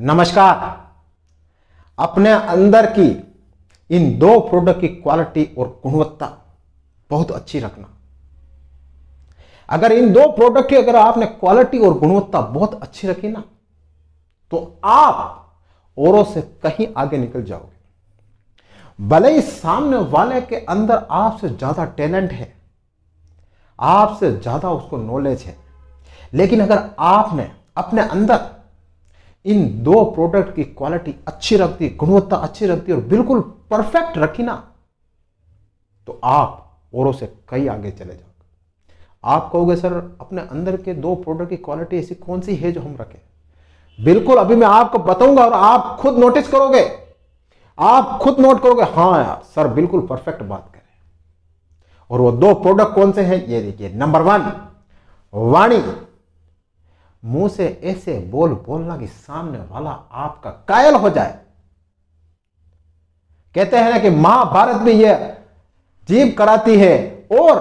नमस्कार अपने अंदर की इन दो प्रोडक्ट की क्वालिटी और गुणवत्ता बहुत अच्छी रखना अगर इन दो प्रोडक्ट की अगर आपने क्वालिटी और गुणवत्ता बहुत अच्छी रखी ना तो आप औरों से कहीं आगे निकल जाओगे भले ही सामने वाले के अंदर आपसे ज्यादा टैलेंट है आपसे ज्यादा उसको नॉलेज है लेकिन अगर आपने अपने अंदर इन दो प्रोडक्ट की क्वालिटी अच्छी रखती गुणवत्ता अच्छी रखती और बिल्कुल परफेक्ट रखी ना तो आप औरों से कई आगे चले जाओगे आप कहोगे सर अपने अंदर के दो प्रोडक्ट की क्वालिटी ऐसी कौन सी है जो हम रखें बिल्कुल अभी मैं आपको बताऊंगा और आप खुद नोटिस करोगे आप खुद नोट करोगे हाँ यार सर बिल्कुल परफेक्ट बात करें और वो दो प्रोडक्ट कौन से हैं ये देखिए नंबर वन वाणी मुंह से ऐसे बोल बोलना कि सामने वाला आपका कायल हो जाए कहते हैं ना कि महाभारत में यह जीव कराती है और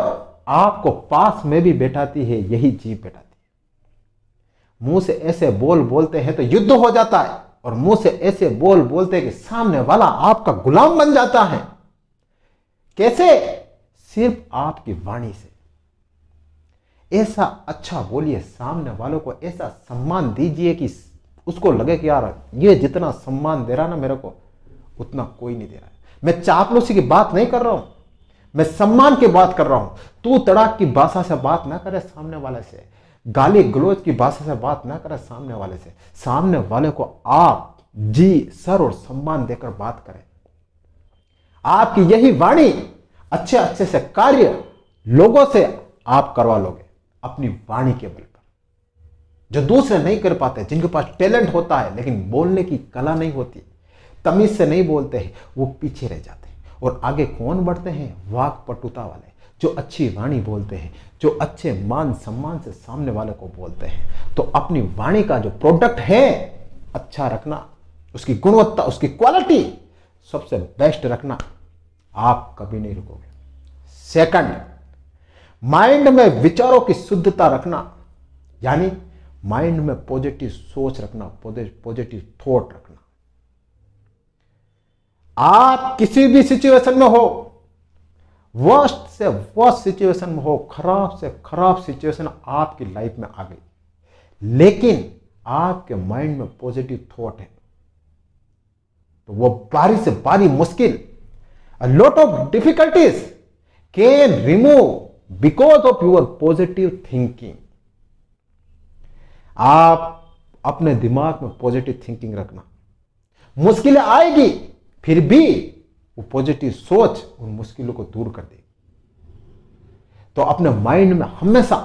आपको पास में भी बैठाती है यही जीव बैठाती है मुंह से ऐसे बोल बोलते हैं तो युद्ध हो जाता है और मुंह से ऐसे बोल बोलते कि सामने वाला आपका गुलाम बन जाता है कैसे सिर्फ आपकी वाणी से ऐसा अच्छा बोलिए सामने वालों को ऐसा सम्मान दीजिए कि उसको लगे कि यार ये जितना सम्मान दे रहा ना मेरे को उतना कोई नहीं दे रहा है मैं चापलूसी की बात नहीं कर रहा हूं मैं सम्मान की बात कर रहा हूं तू तड़ाक की भाषा से बात ना करे सामने वाले से गाली ग्लोज की भाषा से बात ना करे सामने वाले से सामने वाले को आप जी सर और सम्मान देकर बात करें आपकी यही वाणी अच्छे अच्छे से कार्य लोगों से आप करवा लोगे अपनी वाणी के बल पर जो दूसरे नहीं कर पाते जिनके पास टैलेंट होता है लेकिन बोलने की कला नहीं होती तमीज से नहीं बोलते हैं वो पीछे रह जाते हैं और आगे कौन बढ़ते हैं वाक पटुता वाले जो अच्छी वाणी बोलते हैं जो अच्छे मान सम्मान से सामने वाले को बोलते हैं तो अपनी वाणी का जो प्रोडक्ट है अच्छा रखना उसकी गुणवत्ता उसकी क्वालिटी सबसे बेस्ट रखना आप कभी नहीं रुकोगे सेकंड माइंड में विचारों की शुद्धता रखना यानी माइंड में पॉजिटिव सोच रखना पॉजिटिव थॉट रखना आप किसी भी सिचुएशन में हो वर्स्ट से वर्स्ट सिचुएशन में हो खराब से खराब सिचुएशन आपकी लाइफ में आ गई लेकिन आपके माइंड में पॉजिटिव थॉट है तो वो बारी से बारी मुश्किल lot of difficulties can remove because of your positive thinking आप अपने दिमाग में पॉजिटिव थिंकिंग रखना मुश्किलें आएगी फिर भी वो पॉजिटिव सोच उन मुश्किलों को दूर कर देगी तो अपने माइंड में हमेशा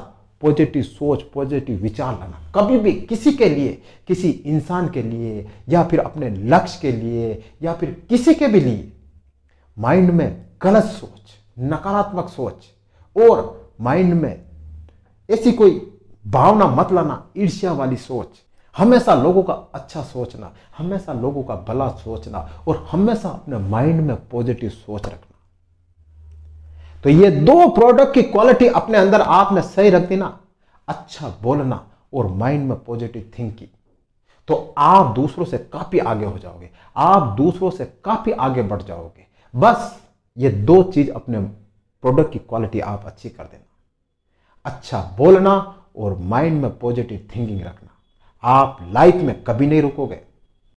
पॉजिटिव सोच पॉजिटिव विचार लाना कभी भी किसी के लिए किसी इंसान के लिए या फिर अपने लक्ष्य के लिए या फिर किसी के भी लिए माइंड में गलत सोच नकारात्मक सोच और माइंड में ऐसी कोई भावना मत लाना ईर्ष्या वाली सोच हमेशा लोगों का अच्छा सोचना हमेशा लोगों का भला सोचना और हमेशा अपने माइंड में पॉजिटिव सोच रखना तो ये दो प्रोडक्ट की क्वालिटी अपने अंदर आपने सही रख देना अच्छा बोलना और माइंड में पॉजिटिव थिंकिंग तो आप दूसरों से काफी आगे हो जाओगे आप दूसरों से काफी आगे बढ़ जाओगे बस ये दो चीज अपने प्रोडक्ट की क्वालिटी आप अच्छी कर देना अच्छा बोलना और माइंड में पॉजिटिव थिंकिंग रखना आप लाइफ में कभी नहीं रुकोगे